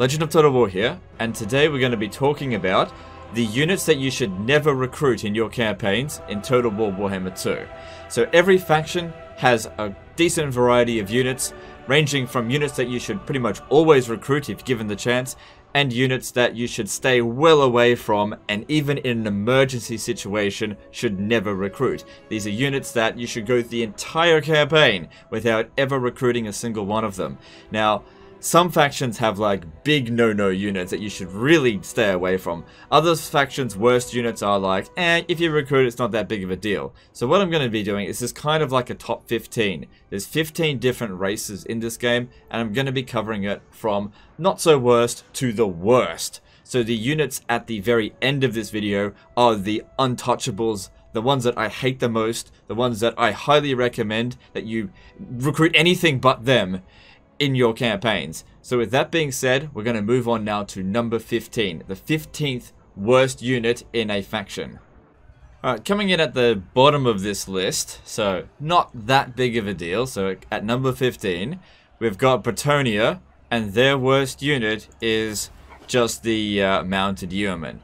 Legend of Total War here, and today we're going to be talking about the units that you should never recruit in your campaigns in Total War Warhammer 2. So every faction has a decent variety of units, ranging from units that you should pretty much always recruit if given the chance, and units that you should stay well away from and even in an emergency situation should never recruit. These are units that you should go the entire campaign without ever recruiting a single one of them. Now, some factions have like big no-no units that you should really stay away from. Other factions' worst units are like, and eh, if you recruit it's not that big of a deal. So what I'm going to be doing is just kind of like a top 15. There's 15 different races in this game and I'm going to be covering it from not so worst to the worst. So the units at the very end of this video are the untouchables, the ones that I hate the most, the ones that I highly recommend that you recruit anything but them in your campaigns. So with that being said, we're going to move on now to number 15, the 15th worst unit in a faction. Alright, coming in at the bottom of this list, so not that big of a deal, so at number 15, we've got Bretonia, and their worst unit is just the uh, Mounted Yeoman.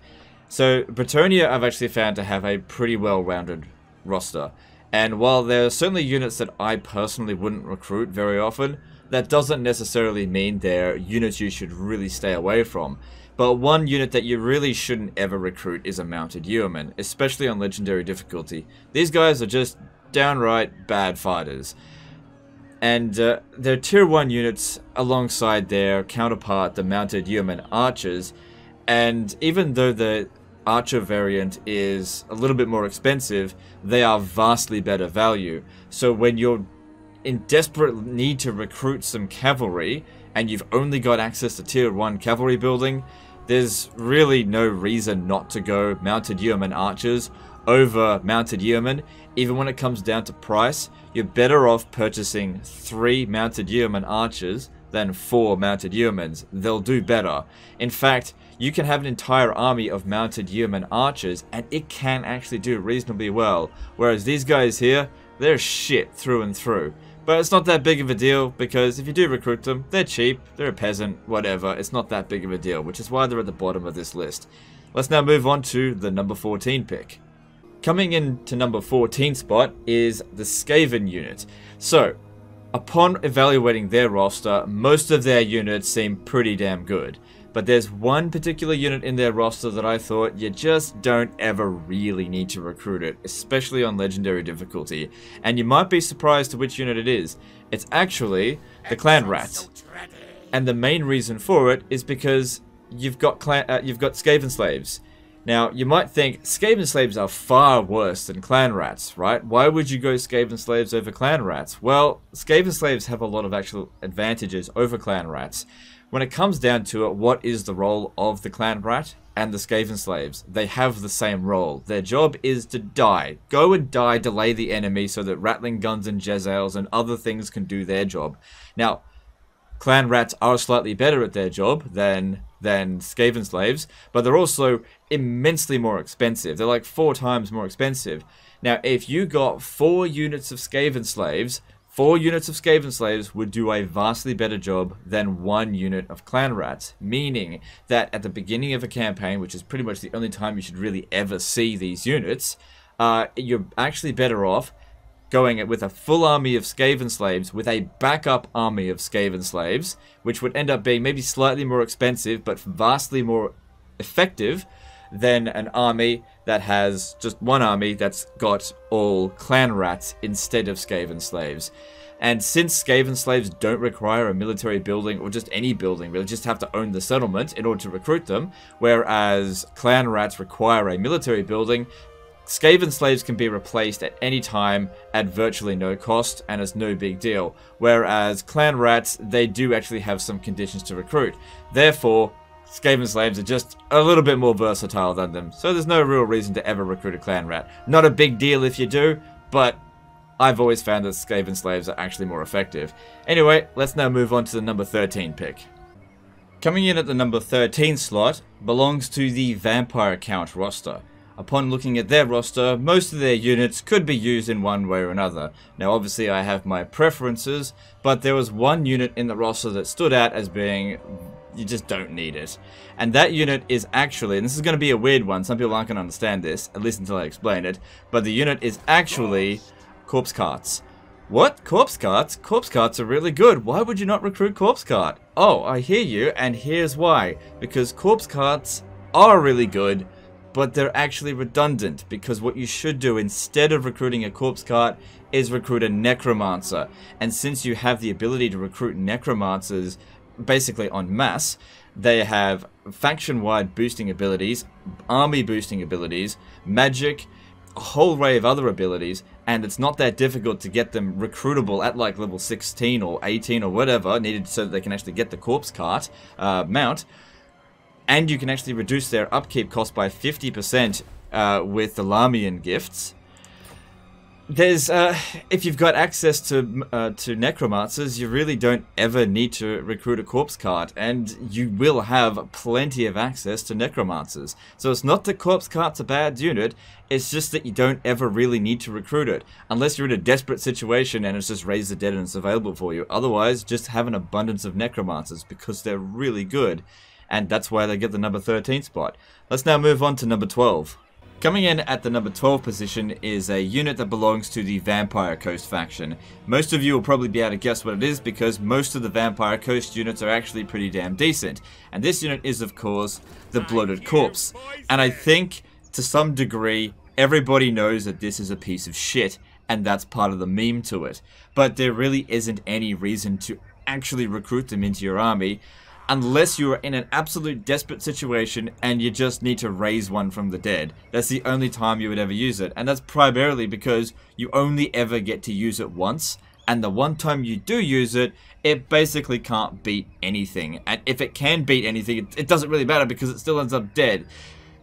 So Bretonia I've actually found to have a pretty well-rounded roster, and while there are certainly units that I personally wouldn't recruit very often, that doesn't necessarily mean they're units you should really stay away from. But one unit that you really shouldn't ever recruit is a mounted yeoman, especially on legendary difficulty. These guys are just downright bad fighters. And uh, their tier 1 units alongside their counterpart, the mounted yeoman archers, and even though the archer variant is a little bit more expensive, they are vastly better value. So when you're in desperate need to recruit some cavalry, and you've only got access to tier 1 cavalry building, there's really no reason not to go mounted yeoman archers over mounted yeoman. Even when it comes down to price, you're better off purchasing 3 mounted yeoman archers than 4 mounted yeomans. They'll do better. In fact, you can have an entire army of mounted yeoman archers and it can actually do reasonably well. Whereas these guys here, they're shit through and through. But it's not that big of a deal because if you do recruit them, they're cheap, they're a peasant, whatever. It's not that big of a deal, which is why they're at the bottom of this list. Let's now move on to the number 14 pick. Coming in to number 14 spot is the Skaven unit. So, upon evaluating their roster, most of their units seem pretty damn good but there's one particular unit in their roster that I thought you just don't ever really need to recruit it, especially on Legendary difficulty, and you might be surprised to which unit it is. It's actually the Clan Rat. And the main reason for it is because you've got clan, uh, you've got Skaven slaves. Now, you might think Skaven slaves are far worse than clan rats, right? Why would you go Skaven slaves over clan rats? Well, Skaven slaves have a lot of actual advantages over clan rats. When it comes down to it, what is the role of the clan rat and the Skaven slaves? They have the same role. Their job is to die. Go and die, delay the enemy so that rattling guns and jezails and other things can do their job. Now, clan rats are slightly better at their job than than Skaven slaves, but they're also immensely more expensive. They're like four times more expensive. Now, if you got four units of Skaven slaves, Four units of Skaven slaves would do a vastly better job than one unit of clan rats, meaning that at the beginning of a campaign, which is pretty much the only time you should really ever see these units, uh, you're actually better off going with a full army of Skaven slaves with a backup army of Skaven slaves, which would end up being maybe slightly more expensive but vastly more effective than an army that has just one army that's got all clan rats instead of Skaven slaves. And since Skaven slaves don't require a military building or just any building, really just have to own the settlement in order to recruit them, whereas clan rats require a military building, Skaven slaves can be replaced at any time at virtually no cost and it's no big deal. Whereas clan rats, they do actually have some conditions to recruit. Therefore, Skaven slaves are just a little bit more versatile than them, so there's no real reason to ever recruit a clan rat. Not a big deal if you do, but I've always found that Skaven slaves are actually more effective. Anyway, let's now move on to the number 13 pick. Coming in at the number 13 slot belongs to the Vampire Count roster. Upon looking at their roster, most of their units could be used in one way or another. Now obviously I have my preferences, but there was one unit in the roster that stood out as being you just don't need it. And that unit is actually, and this is going to be a weird one, some people aren't going to understand this, at least until I explain it, but the unit is actually corpse carts. What? Corpse carts? Corpse carts are really good. Why would you not recruit corpse cart? Oh, I hear you, and here's why. Because corpse carts are really good, but they're actually redundant. Because what you should do instead of recruiting a corpse cart is recruit a necromancer. And since you have the ability to recruit necromancers, basically on mass, they have faction-wide boosting abilities, army boosting abilities, magic, a whole array of other abilities, and it's not that difficult to get them recruitable at like level 16 or 18 or whatever needed so that they can actually get the corpse cart uh, mount. And you can actually reduce their upkeep cost by 50% uh, with the Lamian gifts there's uh, if you've got access to uh, to necromancers, you really don't ever need to recruit a corpse cart, and you will have plenty of access to necromancers. So it's not that corpse cart's a bad unit; it's just that you don't ever really need to recruit it, unless you're in a desperate situation and it's just raise the dead and it's available for you. Otherwise, just have an abundance of necromancers because they're really good, and that's why they get the number thirteen spot. Let's now move on to number twelve. Coming in at the number 12 position is a unit that belongs to the Vampire Coast faction. Most of you will probably be able to guess what it is because most of the Vampire Coast units are actually pretty damn decent. And this unit is of course the Bloated Corpse. And I think to some degree everybody knows that this is a piece of shit and that's part of the meme to it. But there really isn't any reason to actually recruit them into your army unless you're in an absolute desperate situation and you just need to raise one from the dead. That's the only time you would ever use it, and that's primarily because you only ever get to use it once, and the one time you do use it, it basically can't beat anything. And if it can beat anything, it, it doesn't really matter because it still ends up dead.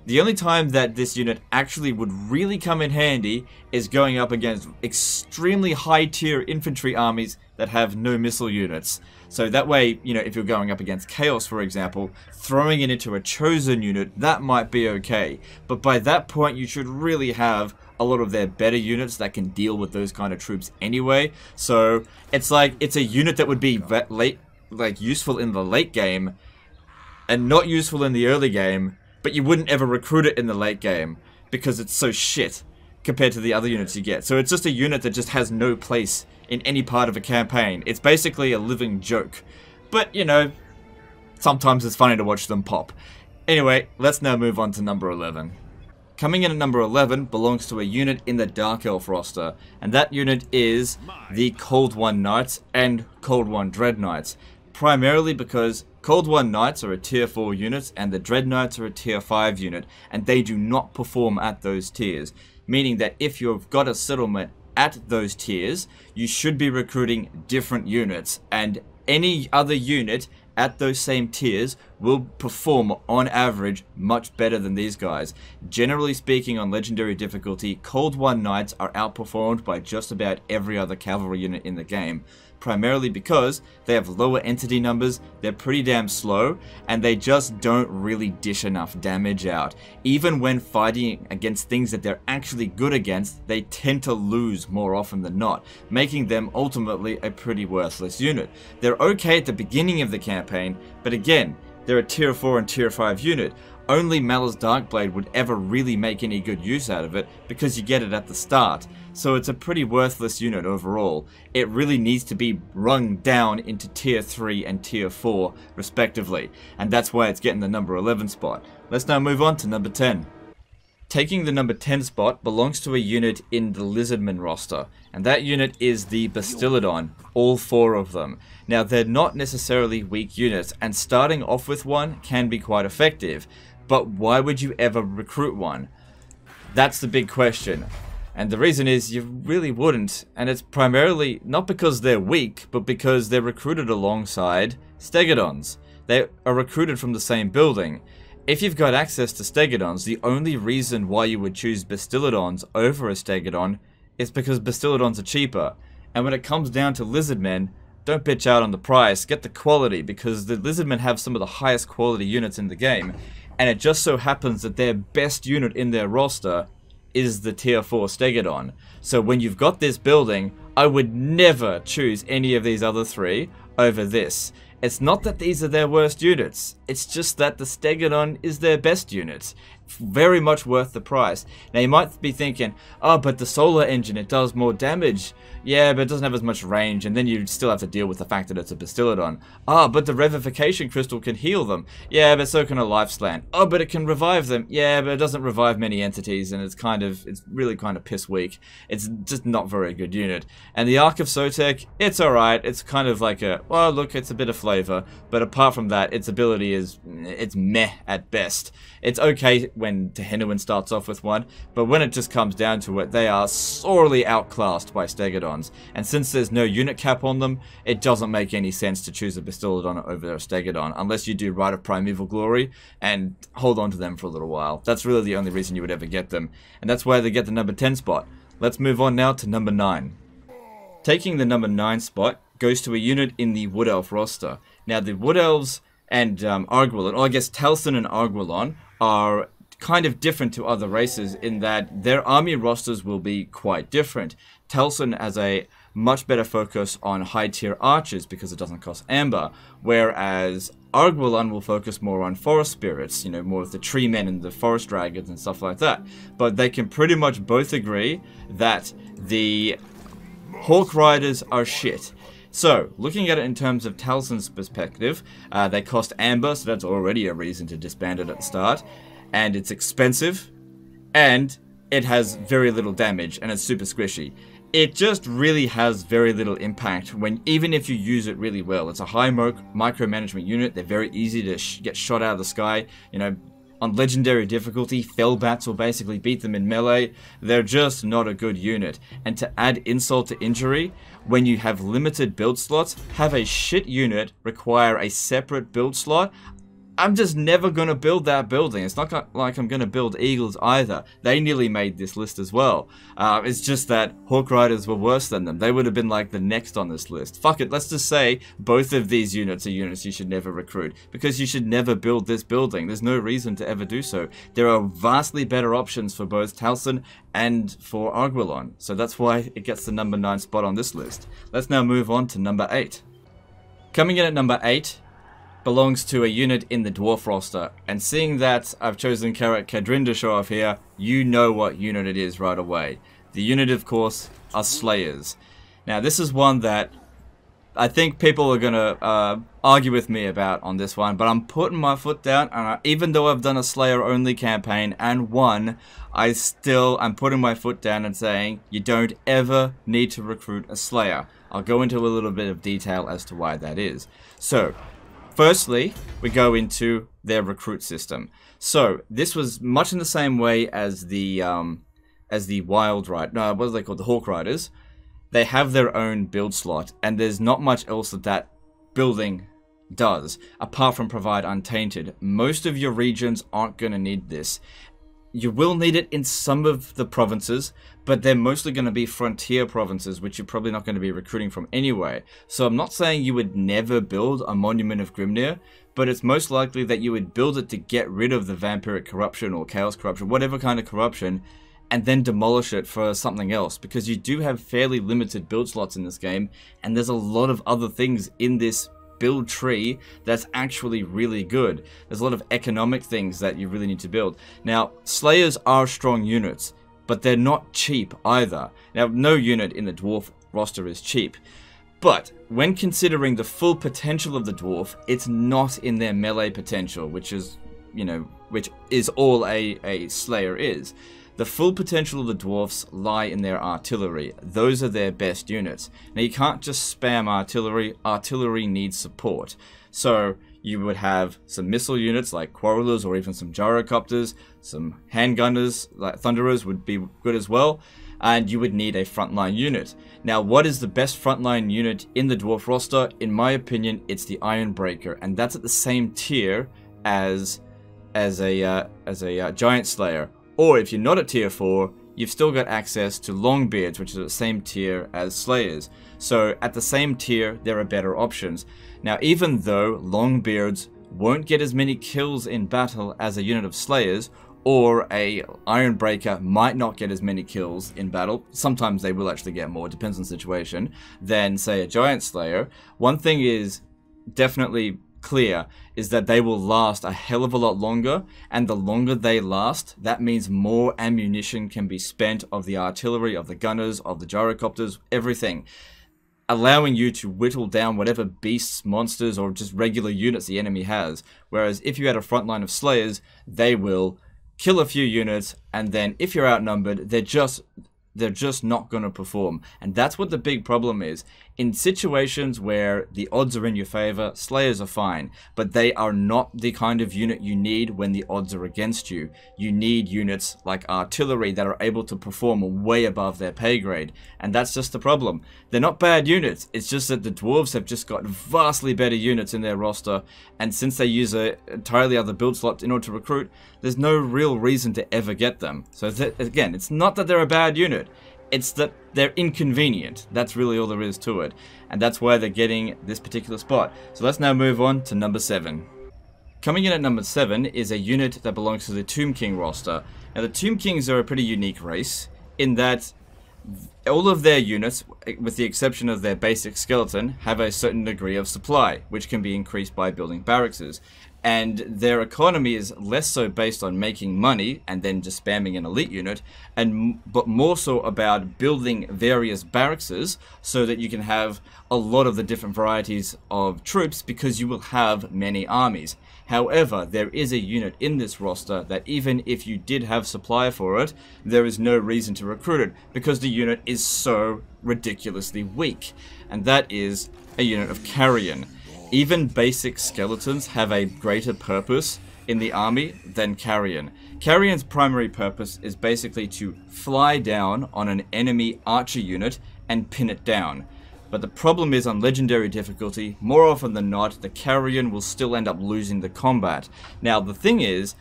The only time that this unit actually would really come in handy is going up against extremely high tier infantry armies that have no missile units. So that way, you know, if you're going up against Chaos, for example, throwing it into a Chosen unit, that might be okay. But by that point, you should really have a lot of their better units that can deal with those kind of troops anyway. So it's like, it's a unit that would be late, like useful in the late game and not useful in the early game, but you wouldn't ever recruit it in the late game because it's so shit compared to the other units you get. So it's just a unit that just has no place in any part of a campaign. It's basically a living joke. But, you know, sometimes it's funny to watch them pop. Anyway, let's now move on to number 11. Coming in at number 11 belongs to a unit in the Dark Elf roster, and that unit is the Cold One Knights and Cold One Dread Knights, primarily because Cold One Knights are a tier 4 unit and the Dread Knights are a tier 5 unit, and they do not perform at those tiers meaning that if you've got a settlement at those tiers, you should be recruiting different units, and any other unit at those same tiers will perform on average much better than these guys. Generally speaking on legendary difficulty, Cold One Knights are outperformed by just about every other cavalry unit in the game primarily because they have lower entity numbers, they're pretty damn slow, and they just don't really dish enough damage out. Even when fighting against things that they're actually good against, they tend to lose more often than not, making them ultimately a pretty worthless unit. They're okay at the beginning of the campaign, but again, they're a tier 4 and tier 5 unit. Only Malor's Darkblade would ever really make any good use out of it because you get it at the start so it's a pretty worthless unit overall. It really needs to be rung down into tier 3 and tier 4 respectively, and that's why it's getting the number 11 spot. Let's now move on to number 10. Taking the number 10 spot belongs to a unit in the Lizardman roster, and that unit is the Bastillodon, all four of them. Now, they're not necessarily weak units, and starting off with one can be quite effective, but why would you ever recruit one? That's the big question. And the reason is you really wouldn't, and it's primarily not because they're weak, but because they're recruited alongside Stegodons. They are recruited from the same building. If you've got access to Stegodons, the only reason why you would choose Bastillodons over a Stegodon is because Bastillodons are cheaper. And when it comes down to Lizardmen, don't bitch out on the price, get the quality, because the Lizardmen have some of the highest quality units in the game, and it just so happens that their best unit in their roster is the tier 4 Stegodon. So when you've got this building, I would never choose any of these other three over this. It's not that these are their worst units, it's just that the Stegodon is their best unit. Very much worth the price. Now you might be thinking, oh, but the solar engine, it does more damage. Yeah, but it doesn't have as much range, and then you still have to deal with the fact that it's a Bastillodon. Ah, but the Revivification Crystal can heal them. Yeah, but so can a Life Slant. Oh, but it can revive them. Yeah, but it doesn't revive many entities, and it's kind of, it's really kind of piss weak. It's just not very good unit. And the Arc of Sotek, it's alright. It's kind of like a, well, look, it's a bit of flavor. But apart from that, its ability is, it's meh at best. It's okay when Tehenuin starts off with one, but when it just comes down to it, they are sorely outclassed by Stegodon. And since there's no unit cap on them, it doesn't make any sense to choose a Bastillodon over a Stegodon, unless you do Rite of Primeval Glory and hold on to them for a little while. That's really the only reason you would ever get them. And that's why they get the number 10 spot. Let's move on now to number 9. Taking the number 9 spot goes to a unit in the Wood Elf roster. Now the Wood Elves and um, Arguilon, or I guess Talson and Arguilon, are kind of different to other races in that their army rosters will be quite different. Telson as a much better focus on high tier archers because it doesn't cost amber, whereas Argualan will focus more on forest spirits, you know, more of the tree men and the forest dragons and stuff like that. But they can pretty much both agree that the Hawk Riders are shit. So, looking at it in terms of Talson's perspective, uh, they cost amber, so that's already a reason to disband it at the start. And it's expensive, and it has very little damage, and it's super squishy it just really has very little impact when even if you use it really well. It's a high micromanagement unit. They're very easy to sh get shot out of the sky. You know, on legendary difficulty, bats will basically beat them in melee. They're just not a good unit. And to add insult to injury, when you have limited build slots, have a shit unit require a separate build slot. I'm just never going to build that building. It's not like I'm going to build Eagles either. They nearly made this list as well. Uh, it's just that Hawk Riders were worse than them. They would have been like the next on this list. Fuck it, let's just say both of these units are units you should never recruit because you should never build this building. There's no reason to ever do so. There are vastly better options for both Towson and for Arguilon. So that's why it gets the number 9 spot on this list. Let's now move on to number 8. Coming in at number 8 belongs to a unit in the Dwarf roster. And seeing that I've chosen to show off here, you know what unit it is right away. The unit, of course, are Slayers. Now, this is one that I think people are going to uh, argue with me about on this one, but I'm putting my foot down, and I, even though I've done a Slayer-only campaign and won, I still am putting my foot down and saying you don't ever need to recruit a Slayer. I'll go into a little bit of detail as to why that is. So, Firstly, we go into their recruit system. So this was much in the same way as the um, as the Wild right. No, what are they called? The Hawk Riders. They have their own build slot, and there's not much else that that building does, apart from provide Untainted. Most of your regions aren't going to need this, you will need it in some of the provinces, but they're mostly going to be frontier provinces, which you're probably not going to be recruiting from anyway. So I'm not saying you would never build a Monument of Grimnir, but it's most likely that you would build it to get rid of the vampiric corruption or chaos corruption, whatever kind of corruption, and then demolish it for something else because you do have fairly limited build slots in this game and there's a lot of other things in this build tree that's actually really good. There's a lot of economic things that you really need to build. Now, Slayers are strong units, but they're not cheap either. Now, no unit in the Dwarf roster is cheap. But when considering the full potential of the dwarf, it's not in their melee potential, which is, you know, which is all a, a slayer is. The full potential of the dwarfs lie in their artillery. Those are their best units. Now you can't just spam artillery. Artillery needs support. So you would have some missile units like Quarrelers or even some gyrocopters, some handgunners like Thunderers would be good as well, and you would need a frontline unit. Now, what is the best frontline unit in the Dwarf roster? In my opinion, it's the Ironbreaker, and that's at the same tier as as a uh, as a uh, Giant Slayer or if you're not at tier 4, you've still got access to Longbeards, which is the same tier as Slayers. So at the same tier, there are better options. Now, even though Longbeards won't get as many kills in battle as a unit of Slayers, or a Ironbreaker might not get as many kills in battle, sometimes they will actually get more, depends on the situation, than say a Giant Slayer. One thing is definitely clear is that they will last a hell of a lot longer, and the longer they last, that means more ammunition can be spent of the artillery, of the gunners, of the gyrocopters, everything. Allowing you to whittle down whatever beasts, monsters, or just regular units the enemy has. Whereas if you had a front line of slayers, they will kill a few units, and then if you're outnumbered, they're just they're just not going to perform. And that's what the big problem is. In situations where the odds are in your favor, Slayers are fine, but they are not the kind of unit you need when the odds are against you. You need units like artillery that are able to perform way above their pay grade, and that's just the problem. They're not bad units, it's just that the Dwarves have just got vastly better units in their roster, and since they use a entirely other build slot in order to recruit, there's no real reason to ever get them. So again, it's not that they're a bad unit, it's that they're inconvenient. That's really all there is to it. And that's why they're getting this particular spot. So let's now move on to number 7. Coming in at number 7 is a unit that belongs to the Tomb King roster. Now the Tomb Kings are a pretty unique race in that all of their units, with the exception of their basic skeleton, have a certain degree of supply, which can be increased by building barracks and their economy is less so based on making money and then just spamming an elite unit, and but more so about building various barrackses so that you can have a lot of the different varieties of troops because you will have many armies. However, there is a unit in this roster that even if you did have supply for it, there is no reason to recruit it because the unit is so ridiculously weak, and that is a unit of carrion. Even basic skeletons have a greater purpose in the army than Carrion. Carrion's primary purpose is basically to fly down on an enemy archer unit and pin it down. But the problem is on Legendary difficulty, more often than not, the Carrion will still end up losing the combat. Now the thing is,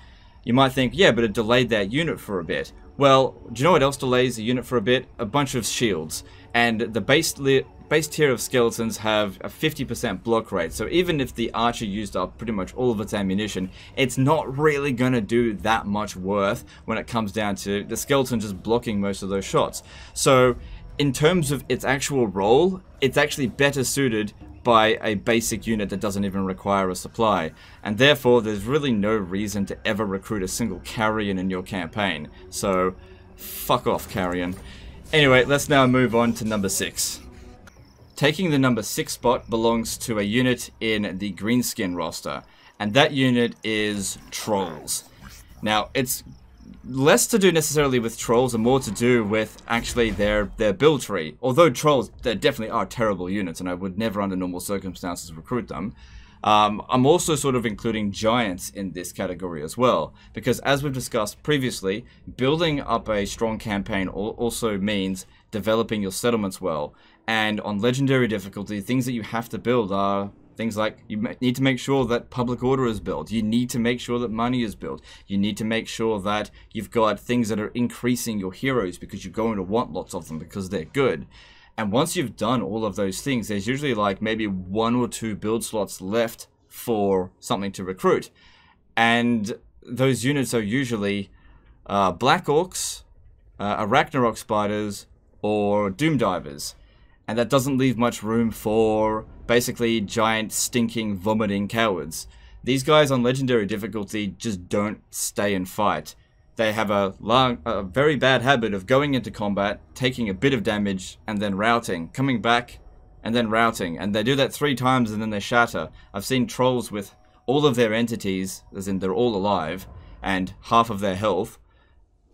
you might think, yeah, but it delayed that unit for a bit. Well, do you know what else delays a unit for a bit? A bunch of shields. And the base, base tier of skeletons have a 50% block rate, so even if the archer used up pretty much all of its ammunition, it's not really going to do that much worth when it comes down to the skeleton just blocking most of those shots. So in terms of its actual role, it's actually better suited by a basic unit that doesn't even require a supply, and therefore there's really no reason to ever recruit a single carrion in your campaign. So, fuck off, carrion. Anyway, let's now move on to number six. Taking the number 6 spot belongs to a unit in the Greenskin roster, and that unit is Trolls. Now, it's less to do necessarily with trolls and more to do with actually their their build tree. Although trolls, they definitely are terrible units, and I would never under normal circumstances recruit them. Um, I'm also sort of including giants in this category as well, because as we've discussed previously, building up a strong campaign also means developing your settlements well. And on legendary difficulty, things that you have to build are Things like you need to make sure that public order is built. You need to make sure that money is built. You need to make sure that you've got things that are increasing your heroes because you're going to want lots of them because they're good. And once you've done all of those things, there's usually like maybe one or two build slots left for something to recruit. And those units are usually uh, Black Orcs, uh, Spiders, or Doom Divers. And that doesn't leave much room for basically giant, stinking, vomiting cowards. These guys on Legendary difficulty just don't stay and fight. They have a, long, a very bad habit of going into combat, taking a bit of damage, and then routing, coming back, and then routing. And they do that three times and then they shatter. I've seen trolls with all of their entities, as in they're all alive, and half of their health,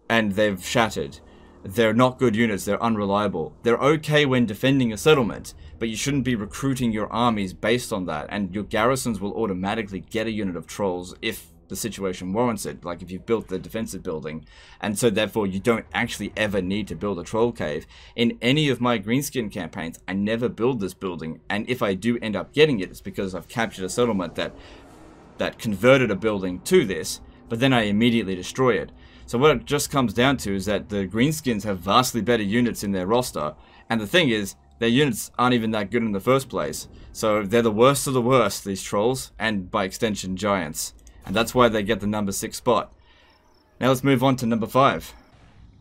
and they've shattered. They're not good units, they're unreliable. They're okay when defending a settlement, but you shouldn't be recruiting your armies based on that, and your garrisons will automatically get a unit of trolls if the situation warrants it. Like if you've built the defensive building, and so therefore you don't actually ever need to build a troll cave. In any of my greenskin campaigns, I never build this building, and if I do end up getting it, it's because I've captured a settlement that that converted a building to this, but then I immediately destroy it. So what it just comes down to is that the greenskins have vastly better units in their roster, and the thing is, their units aren't even that good in the first place. So they're the worst of the worst, these trolls, and by extension, giants and that's why they get the number 6 spot. Now let's move on to number 5.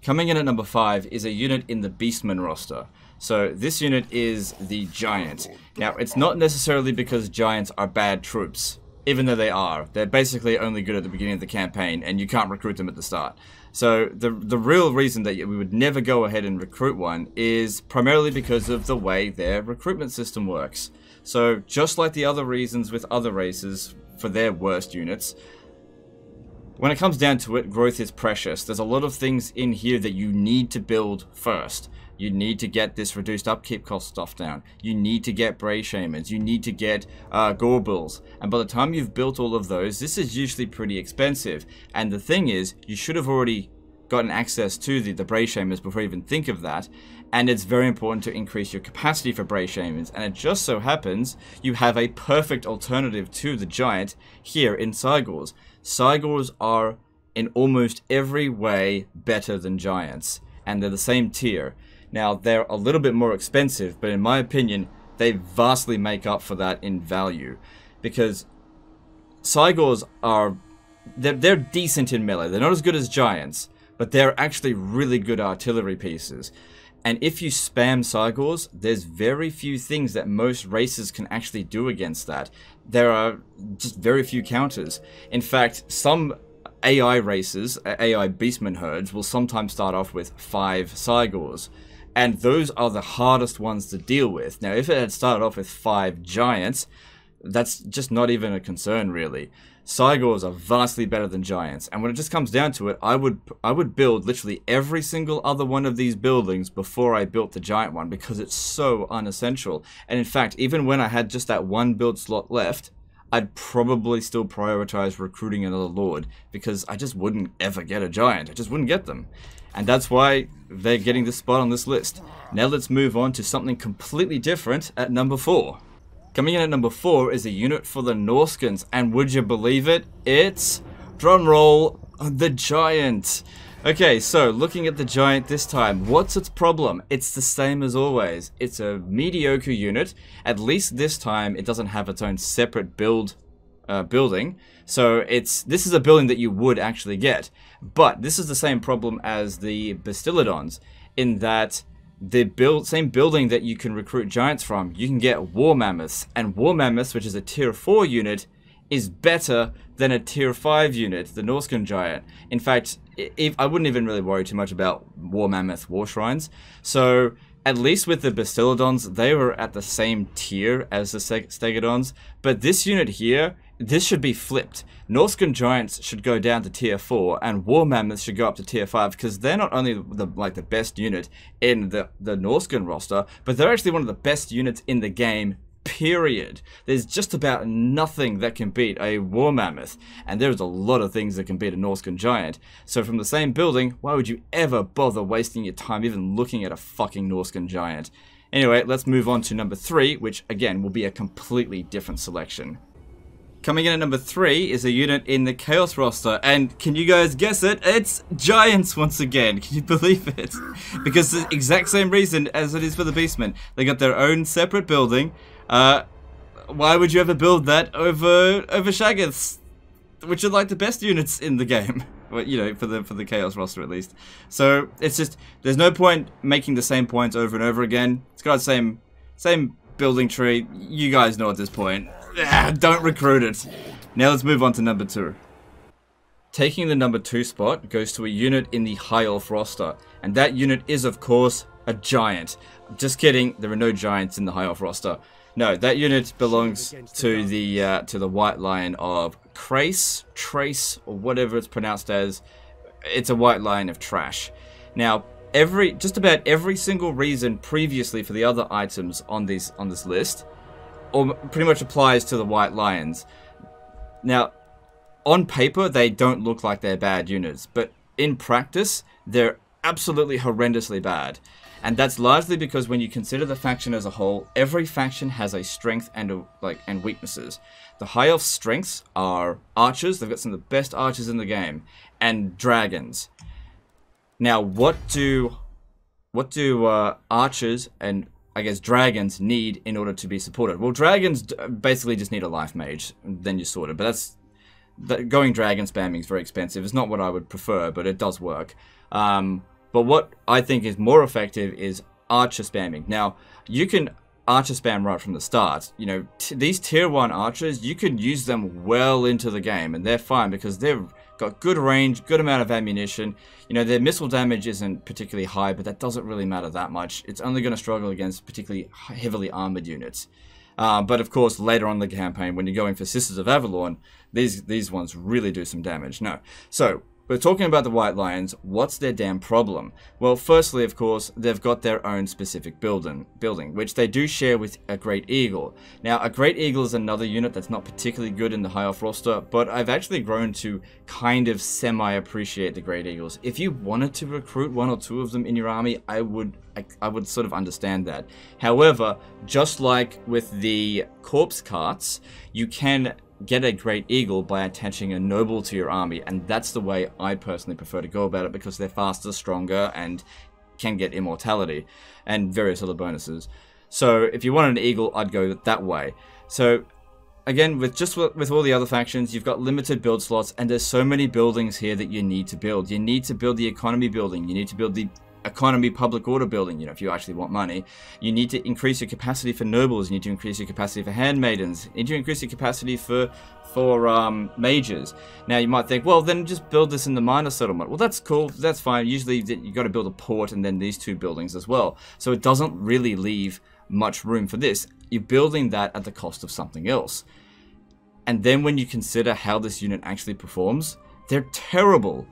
Coming in at number 5 is a unit in the Beastman roster. So this unit is the Giant. Now it's not necessarily because Giants are bad troops, even though they are. They're basically only good at the beginning of the campaign and you can't recruit them at the start. So the, the real reason that we would never go ahead and recruit one is primarily because of the way their recruitment system works. So just like the other reasons with other races, for their worst units. When it comes down to it, growth is precious. There's a lot of things in here that you need to build first. You need to get this reduced upkeep cost stuff down. You need to get Bray Shamans. You need to get uh, Gore Bulls. And by the time you've built all of those, this is usually pretty expensive. And the thing is, you should have already gotten access to the, the Bray Shamans before you even think of that and it's very important to increase your capacity for Bray Shamans, and it just so happens you have a perfect alternative to the Giant here in Cygors. Cygors are, in almost every way, better than Giants, and they're the same tier. Now, they're a little bit more expensive, but in my opinion, they vastly make up for that in value, because Cygors are... They're, they're decent in melee. They're not as good as Giants, but they're actually really good artillery pieces. And if you spam Cygors, there's very few things that most races can actually do against that. There are just very few counters. In fact, some AI races, uh, AI beastman herds, will sometimes start off with five Cygors. And those are the hardest ones to deal with. Now, if it had started off with five giants, that's just not even a concern, really. Cygors are vastly better than Giants, and when it just comes down to it, I would I would build literally every single other one of these buildings before I built the Giant one because it's so unessential. And in fact, even when I had just that one build slot left, I'd probably still prioritize recruiting another Lord because I just wouldn't ever get a Giant. I just wouldn't get them. And that's why they're getting this spot on this list. Now let's move on to something completely different at number 4. Coming in at number 4 is a unit for the Norskins, and would you believe it? It's, drumroll, the Giant. Okay, so looking at the Giant this time, what's its problem? It's the same as always. It's a mediocre unit. At least this time, it doesn't have its own separate build uh, building. So it's this is a building that you would actually get. But this is the same problem as the Bastillodons in that the build same building that you can recruit giants from, you can get war mammoths, and war mammoths, which is a tier four unit, is better than a tier five unit, the Norskin giant. In fact, if, I wouldn't even really worry too much about war mammoth war shrines. So at least with the Bastillodons, they were at the same tier as the Stegodons, but this unit here this should be flipped. Norskin Giants should go down to tier 4 and War Mammoths should go up to tier 5 because they're not only the like the best unit in the, the roster, but they're actually one of the best units in the game period. There's just about nothing that can beat a War Mammoth, and there's a lot of things that can beat a Norskin Giant. So from the same building, why would you ever bother wasting your time even looking at a fucking Norskin Giant? Anyway, let's move on to number three, which again will be a completely different selection. Coming in at number three is a unit in the Chaos roster, and can you guys guess it? It's Giants once again. Can you believe it? Because the exact same reason as it is for the Beastmen. They got their own separate building. Uh, why would you ever build that over over Shaggoths, which are like the best units in the game? Well, you know, for the for the Chaos roster at least. So it's just there's no point making the same points over and over again. It's got the same same building tree. You guys know at this point. Ah, don't recruit it. Now let's move on to number two. Taking the number two spot goes to a unit in the High Elf roster, and that unit is of course a giant. Just kidding, there are no giants in the High Elf roster. No, that unit belongs to the uh, to the White Lion of Trace, Trace, or whatever it's pronounced as. It's a White Lion of Trash. Now, every just about every single reason previously for the other items on these on this list or pretty much applies to the White Lions. Now, on paper, they don't look like they're bad units, but in practice, they're absolutely horrendously bad. And that's largely because when you consider the faction as a whole, every faction has a strength and a, like and weaknesses. The High Elf's strengths are archers, they've got some of the best archers in the game, and dragons. Now, what do what do uh, archers and I guess, dragons need in order to be supported? Well, dragons basically just need a life mage, then you're sorted. But that's that going dragon spamming is very expensive. It's not what I would prefer, but it does work. Um, but what I think is more effective is archer spamming. Now, you can archer spam right from the start. You know, these tier 1 archers, you can use them well into the game, and they're fine because they're Got good range, good amount of ammunition. You know, their missile damage isn't particularly high, but that doesn't really matter that much. It's only going to struggle against particularly heavily armored units. Uh, but of course, later on in the campaign, when you're going for Sisters of Avalon, these these ones really do some damage. No, so but talking about the White Lions, what's their damn problem? Well, firstly, of course, they've got their own specific building, building, which they do share with a Great Eagle. Now, a Great Eagle is another unit that's not particularly good in the high off roster, but I've actually grown to kind of semi-appreciate the Great Eagles. If you wanted to recruit one or two of them in your army, I would I, I would sort of understand that. However, just like with the corpse carts, you can get a great eagle by attaching a noble to your army, and that's the way I personally prefer to go about it because they're faster, stronger, and can get immortality and various other bonuses. So if you want an eagle, I'd go that way. So again, with just with all the other factions, you've got limited build slots, and there's so many buildings here that you need to build. You need to build the economy building. You need to build the economy public order building, you know, if you actually want money. You need to increase your capacity for nobles, you need to increase your capacity for handmaidens, you need to increase your capacity for for um, mages. Now you might think, well, then just build this in the minor settlement. Well, that's cool, that's fine. Usually you have got to build a port and then these two buildings as well. So it doesn't really leave much room for this. You're building that at the cost of something else. And then when you consider how this unit actually performs, they're terrible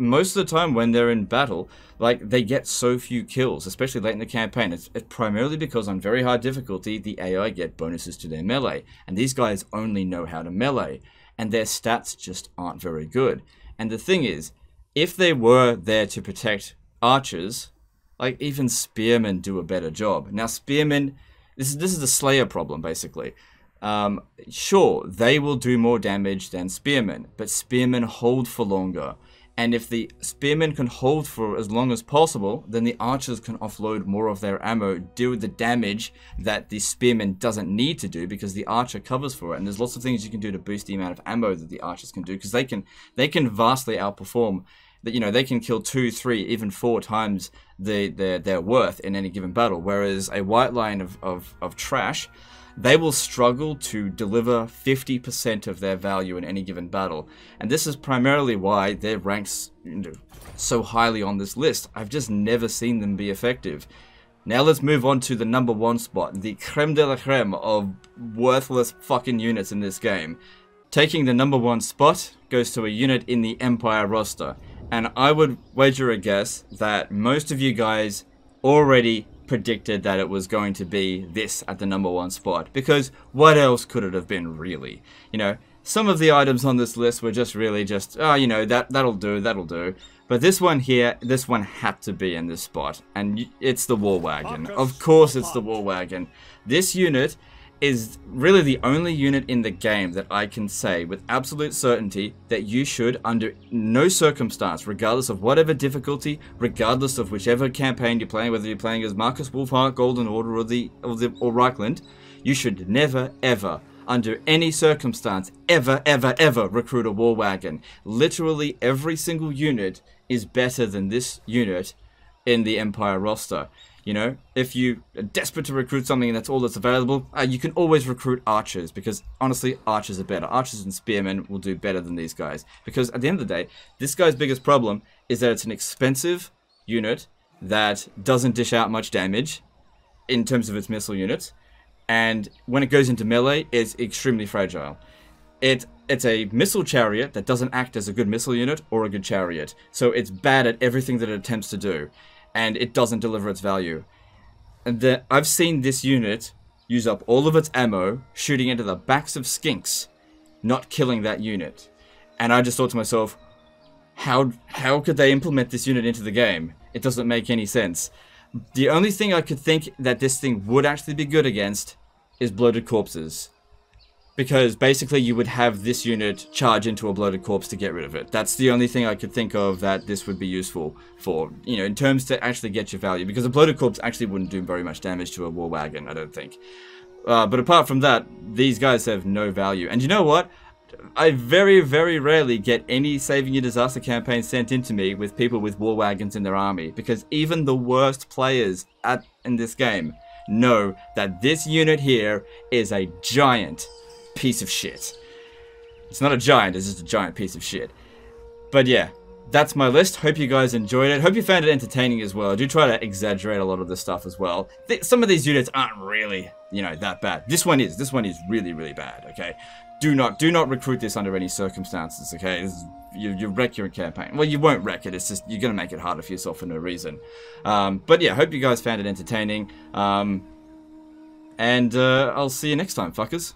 most of the time when they're in battle, like they get so few kills, especially late in the campaign. It's, it's, primarily because on very hard difficulty, the AI get bonuses to their melee, and these guys only know how to melee, and their stats just aren't very good. And the thing is, if they were there to protect archers, like even spearmen do a better job. Now spearmen, this is this is the Slayer problem basically. Um, sure, they will do more damage than spearmen, but spearmen hold for longer and if the spearmen can hold for as long as possible, then the archers can offload more of their ammo, do the damage that the spearmen doesn't need to do because the archer covers for it. And there's lots of things you can do to boost the amount of ammo that the archers can do because they can they can vastly outperform that you know they can kill two, three, even four times the, their their worth in any given battle. Whereas a white line of, of, of trash they will struggle to deliver 50% of their value in any given battle. And this is primarily why they're so highly on this list. I've just never seen them be effective. Now let's move on to the number one spot, the creme de la creme of worthless fucking units in this game. Taking the number one spot goes to a unit in the Empire roster. And I would wager a guess that most of you guys already predicted that it was going to be this at the number one spot because what else could it have been really? You know, some of the items on this list were just really just, oh, you know, that, that'll do, that'll do. But this one here, this one had to be in this spot, and it's the War Wagon. Of course it's the War Wagon. This unit is really the only unit in the game that I can say with absolute certainty that you should, under no circumstance, regardless of whatever difficulty, regardless of whichever campaign you're playing, whether you're playing as Marcus Wolfhart, Golden Order, or the or the or Reichland, you should never, ever, under any circumstance, ever, ever, ever recruit a war wagon. Literally every single unit is better than this unit in the Empire roster. You know, if you are desperate to recruit something and that's all that's available, uh, you can always recruit archers because honestly, archers are better. Archers and spearmen will do better than these guys because at the end of the day, this guy's biggest problem is that it's an expensive unit that doesn't dish out much damage in terms of its missile units, and when it goes into melee, it's extremely fragile. It it's a missile chariot that doesn't act as a good missile unit or a good chariot, so it's bad at everything that it attempts to do and it doesn't deliver its value. And the, I've seen this unit use up all of its ammo shooting into the backs of skinks, not killing that unit. And I just thought to myself, how how could they implement this unit into the game? It doesn't make any sense. The only thing I could think that this thing would actually be good against is bloated corpses because basically you would have this unit charge into a bloated corpse to get rid of it. That's the only thing I could think of that this would be useful for, you know, in terms to actually get your value, because a bloated corpse actually wouldn't do very much damage to a war wagon, I don't think. Uh, but apart from that, these guys have no value. And you know what? I very, very rarely get any Saving Your Disaster campaign sent in to me with people with war wagons in their army, because even the worst players at in this game know that this unit here is a giant piece of shit. It's not a giant, it's just a giant piece of shit. But yeah, that's my list. Hope you guys enjoyed it. Hope you found it entertaining as well. I do try to exaggerate a lot of this stuff as well. Th some of these units aren't really, you know, that bad. This one is. This one is really, really bad, okay? Do not, do not recruit this under any circumstances, okay? Is, you, you wreck your campaign. Well, you won't wreck it. It's just, you're going to make it harder for yourself for no reason. Um, but yeah, hope you guys found it entertaining. Um, and uh, I'll see you next time, fuckers.